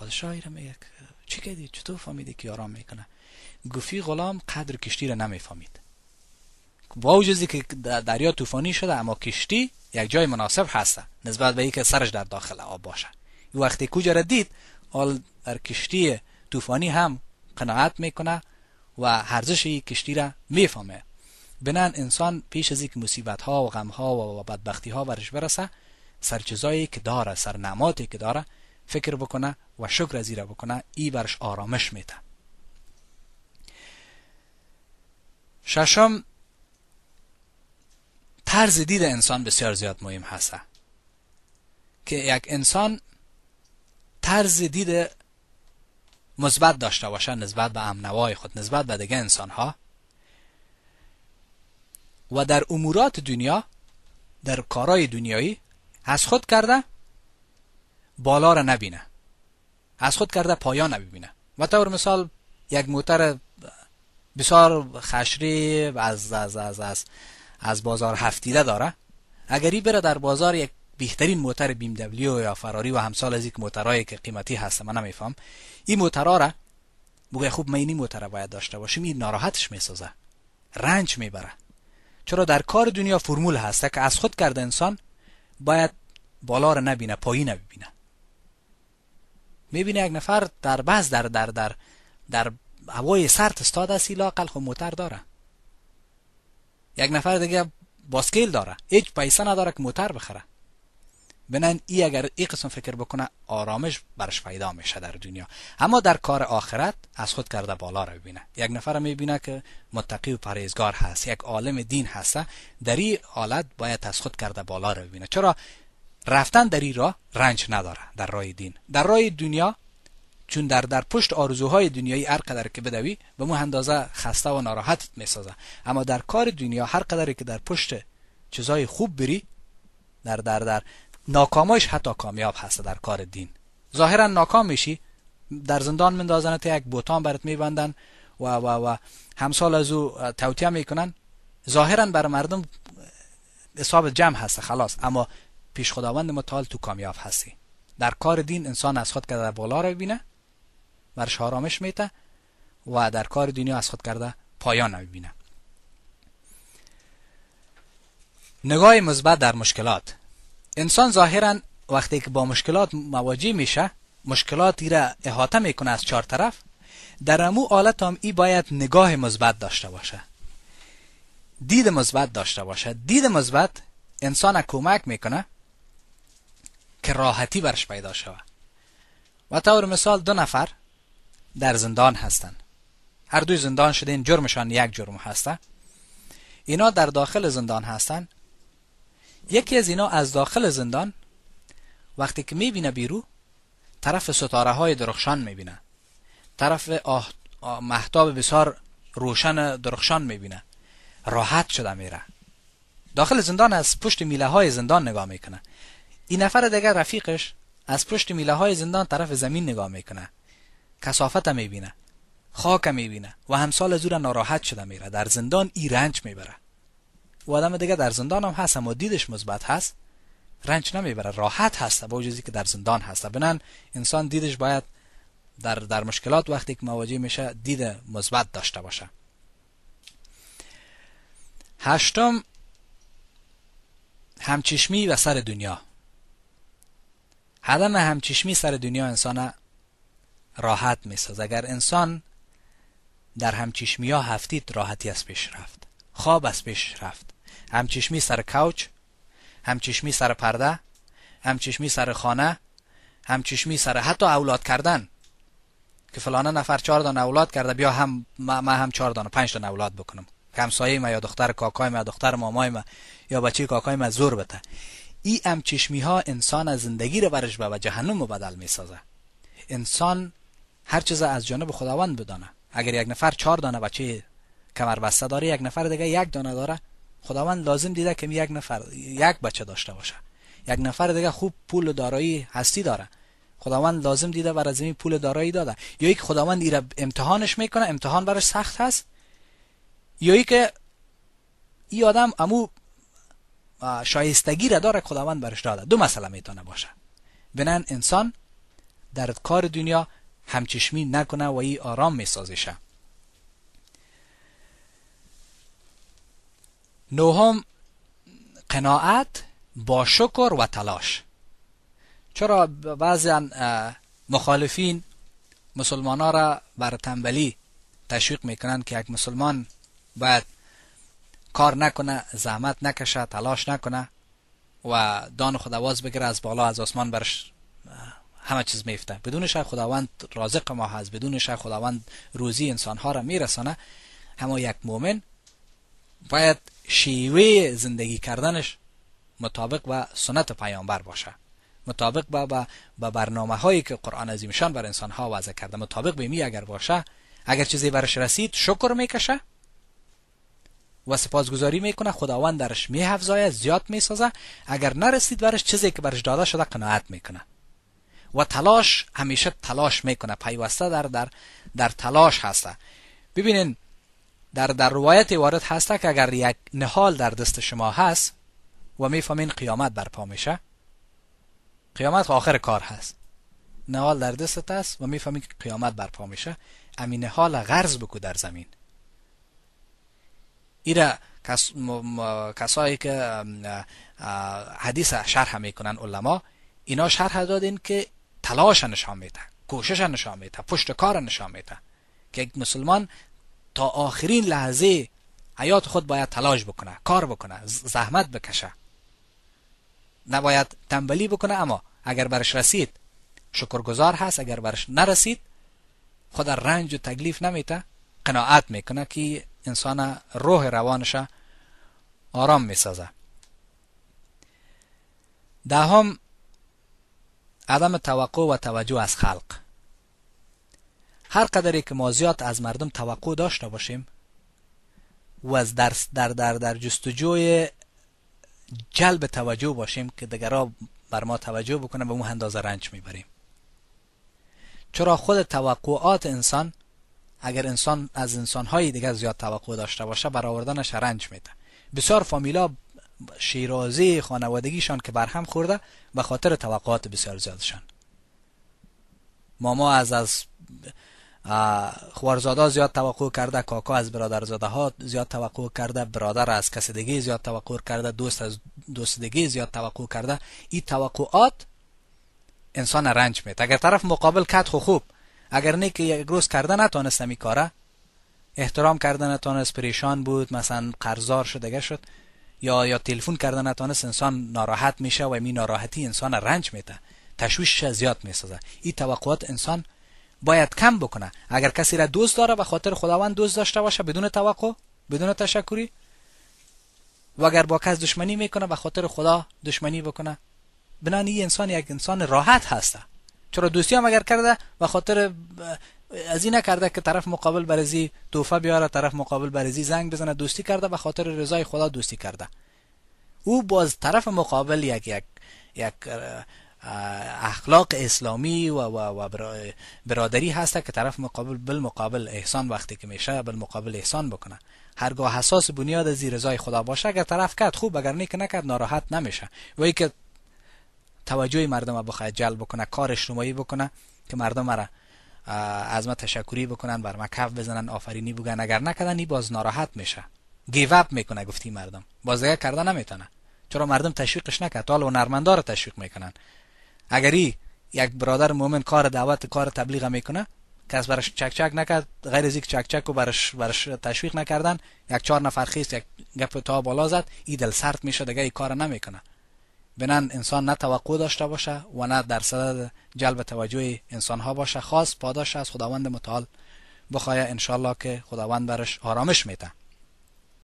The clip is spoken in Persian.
پادشاهی را میگه چی کردی چطور فهمیدی که آرام میکنه گفی غلام قدر کشتی را نمیفهمید با وجودی که دریا طوفانی شده اما کشتی یک جای مناسب هسته نسبت به اینکه سرش در داخل آب باشه وقتی کجا را دید آل در کشتی طوفانی هم قناعت میکنه و ارزش کشتی را میفهمه بنان انسان پیش از اینکه مصیبت ها و غم ها و بدبختی ها برش برسه سرچزایی که داره سر که داره فکر بکنه و شکر از ایره بکنه ای برش آرامش میده ششم طرز دید انسان بسیار زیاد مهم هسته که یک انسان طرز دید مثبت داشته باشه نسبت به امنوای خود نسبت به دیگه انسان ها و در امورات دنیا در کارهای دنیایی از خود کرده بالا را نبینه از خود کرده پایان نبینه و طور مثال یک موتر بسیار خشری از از از از از بازار هفتیده داره اگر ای بره در بازار یک بهترین موتر بیم دبلیو یا فراری و همسال از یک موترهایی که قیمتی هست من نمیفهم این موترها را بگه خوب من این موتر باید داشته باشیم این ناراحتش میسازه رنج میبره چرا در کار دنیا فرمول هسته که از خود کرده انسان باید بالا را نبینه پایی نبینه میبینه یک نفر در بعض در در در در هوای سرت استاد است لاقل خب موتر داره یک نفر دیگه باسکیل داره هیچ پیسه نداره که موتر بخره بنن ای اگر این قسم فکر بکنه آرامش برش پیدا میشه در دنیا اما در کار آخرت از خود کرده بالا رو ببینه یک نفر میبینه که متقی و پرهیزگار هست یک عالم دین هست در این حالت باید از خود کرده بالا رو ببینه چرا رفتن در این راه رنج نداره در راه دین در راه دنیا چون در در پشت آرزوهای دنیایی هر قدر که بدوی به مو اندازه خسته و ناراحت میسازه اما در کار دنیا هر قدری که در پشت چیزای خوب بری در در در ناکامیش حتی کامیاب هست در کار دین ظاهرا ناکام میشی در زندان مندازن تا یک بوتان برات میبندن و و و همسال از او توتیه میکنن ظاهرا بر مردم حساب جمع هست خلاص اما پیش خداوند متعال تو کامیاب هستی در کار دین انسان از خود کرده بالا رو ببینه برش آرامش میته و در کار دنیا از خود کرده پایان رو بینه نگاه مثبت در مشکلات انسان ظاهرا وقتی که با مشکلات مواجه میشه مشکلاتی را احاطه میکنه از چهار طرف در امو حالت هم ای باید نگاه مثبت داشته باشه دید مثبت داشته باشه دید مثبت انسان کمک میکنه که راحتی برش پیدا شود و طور مثال دو نفر در زندان هستند هر دوی زندان شده این جرمشان یک جرم هسته اینا در داخل زندان هستند یکی از اینا از داخل زندان وقتی که میبینه بیرو طرف ستاره های درخشان میبینه طرف آه محتاب بسیار روشن درخشان میبینه راحت شده میره داخل زندان از پشت میله های زندان نگاه میکنه این نفر دیگر رفیقش از پشت میله های زندان طرف زمین نگاه میکنه کسافت میبینه خاک میبینه و همسال زور ناراحت شده میره در زندان ای رنج میبره و آدم دیگه در زندان هم هست اما دیدش مثبت هست رنج نمیبره راحت هست با وجودی که در زندان هست. بنان انسان دیدش باید در در مشکلات وقتی که مواجه میشه دید مثبت داشته باشه هشتم همچشمی و سر دنیا عدم همچشمی سر دنیا انسان راحت میساز اگر انسان در همچشمی ها هفتید راحتی از پیش رفت خواب از پیش رفت همچشمی سر کوچ همچشمی سر پرده همچشمی سر خانه همچشمی سر حتی اولاد کردن که فلانه نفر چهار دان اولاد کرده بیا هم ما, هم چهار دان پنج دان اولاد بکنم همسایه ما یا دختر کاکای ما دختر مامای ما یا بچه کاکای ما زور بته ای ام چشمی ها انسان از زندگی رو برش به و جهنم رو بدل می سازه. انسان هر چیز از جانب خداوند بدانه اگر یک نفر چهار دانه بچه کمر بسته داره یک نفر دیگه یک دانه داره خداوند لازم دیده که یک نفر یک بچه داشته باشه یک نفر دیگه خوب پول و دارایی هستی داره خداوند لازم دیده بر از این پول دارایی داده یا یک خداوند ایره امتحانش میکنه امتحان برش سخت هست یا ای که ای آدم امو شایستگی را داره خداوند برش داده دو مسئله میتونه باشه بنن انسان در کار دنیا همچشمی نکنه و ای آرام میسازشه نهم قناعت با شکر و تلاش چرا بعضا مخالفین مسلمان ها را بر تنبلی تشویق میکنند که یک مسلمان باید کار نکنه زحمت نکشه تلاش نکنه و دان خداواز بگیره از بالا از آسمان برش همه چیز میفته بدون شای خداوند رازق ما هست بدون شای خداوند روزی انسان ها را میرسانه همه یک مومن باید شیوه زندگی کردنش مطابق و سنت پیامبر باشه مطابق با, با, با برنامه هایی که قرآن عظیمشان بر انسان ها وضع کرده مطابق به می اگر باشه اگر چیزی برش رسید شکر میکشه و سپاسگزاری میکنه خداوند درش میحفظایه زیاد میسازه اگر نرسید برش چیزی که برش داده شده قناعت میکنه و تلاش همیشه تلاش میکنه پیوسته در در در تلاش هسته ببینین در در روایت وارد هسته که اگر یک نهال در دست شما هست و میفهمین قیامت برپا میشه قیامت آخر کار هست نهال در دستت است و میفهمی که قیامت برپا میشه امین حال غرض بکو در زمین ایرا کس کسایی که حدیث شرح میکنن علما اینا شرح دادین که تلاش نشان میده کوشش نشان میده پشت کار نشان میده که یک مسلمان تا آخرین لحظه حیات خود باید تلاش بکنه کار بکنه زحمت بکشه نباید تنبلی بکنه اما اگر برش رسید شکرگزار هست اگر برش نرسید خود رنج و تکلیف نمیته قناعت میکنه که انسان روح روانش آرام میسازه دهم عدم توقع و توجه از خلق هر قدری که ما زیاد از مردم توقع داشته باشیم و از در در در در جستجوی جلب توجه باشیم که دگرا بر ما توجه بکنه به اون اندازه رنج میبریم چرا خود توقعات انسان اگر انسان از انسانهای دیگر زیاد توقع داشته باشه برآوردنش رنج میده بسیار فامیلا شیرازی خانوادگیشان که برهم خورده به خاطر توقعات بسیار زیادشان ماما از از خوارزادا زیاد توقع کرده کاکا از برادرزاده ها زیاد توقع کرده برادر از کس دیگه زیاد توقع کرده دوست از دوست دیگه زیاد توقع کرده این توقعات انسان رنج میده اگر طرف مقابل کت خوب اگر نه که یک روز کرده نتانست کاره احترام کرده نتانست پریشان بود مثلا قرضار شدگه شد یا یا تلفن کرده نتانست انسان ناراحت میشه و می ناراحتی انسان رنج میده تشویش زیاد میسازه این توقعات انسان باید کم بکنه اگر کسی را دوست داره و خاطر خداوند دوست داشته باشه بدون توقع بدون تشکری و اگر با کس دشمنی میکنه و خاطر خدا دشمنی بکنه بنان این انسان یک انسان راحت هسته چرا دوستی هم اگر کرده و خاطر از این نکرده که طرف مقابل برزی توفه بیاره طرف مقابل برزی زنگ بزنه دوستی کرده و خاطر رضای خدا دوستی کرده او باز طرف مقابل یک یک یک اخلاق اسلامی و, و, و برادری هسته که طرف مقابل بالمقابل احسان وقتی که میشه بالمقابل احسان بکنه هرگاه حساس بنیاد زیر رضای خدا باشه اگر طرف کرد خوب اگر نیک نکرد ناراحت نمیشه و که توجه مردم را بخواد جلب بکنه کارش نمایی بکنه که مردم را از ما تشکری بکنن بر ما کف بزنن آفرینی بگن اگر نکردن این باز ناراحت میشه گیو اپ میکنه گفتی مردم باز دیگه کرده نمیتونه چرا مردم تشویقش نکرد حالا هنرمندا رو تشویق میکنن اگر ای یک برادر مؤمن کار دعوت کار تبلیغ میکنه کس برش چک چک نکرد غیر از یک چک چک و برش, تشویق نکردن یک چهار نفر خیس یک گپ تا بالا زد ای دل سرد میشه دیگه کار نمیکنه بنان انسان نه توقع داشته باشه و نه در صدد جلب توجه انسان ها باشه خاص پاداش از خداوند متعال بخواه انشالله که خداوند برش آرامش میتن